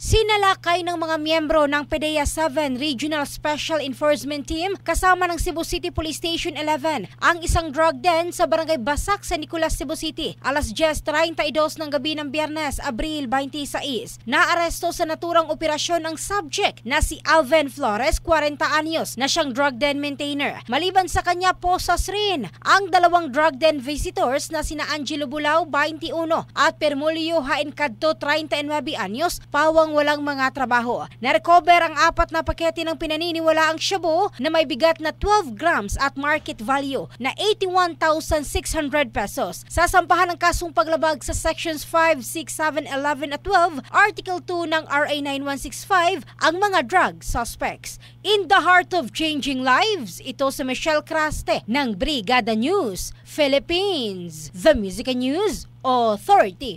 Sinalakay ng mga miyembro ng PDEA 7 Regional Special Enforcement Team kasama ng Cebu City Police Station 11 ang isang drug den sa Barangay Basak sa Nicolas, Cebu City. Alas 10.32 ng gabi ng Biyernes, Abril 26. Naaresto sa naturang operasyon ang subject na si Alvin Flores, 40 anyos, na siyang drug den maintainer. Maliban sa kanya, posas rin ang dalawang drug den visitors na sina Angelo Bulao, 21 at Permulio Haencadto, 39 anyos, pawang habang walang mga trabaho. Narecover ang apat na pakete ng pinaniniwalaang shabu na may bigat na 12 grams at market value na 81,600 pesos. Sasampahan ang kasong paglabag sa sections 5, 6, 7, 11 at 12, Article 2 ng RA 9165 ang mga drug suspects. In the heart of changing lives, ito si Michelle Craste ng Brigada News, Philippines, The Music News Authority.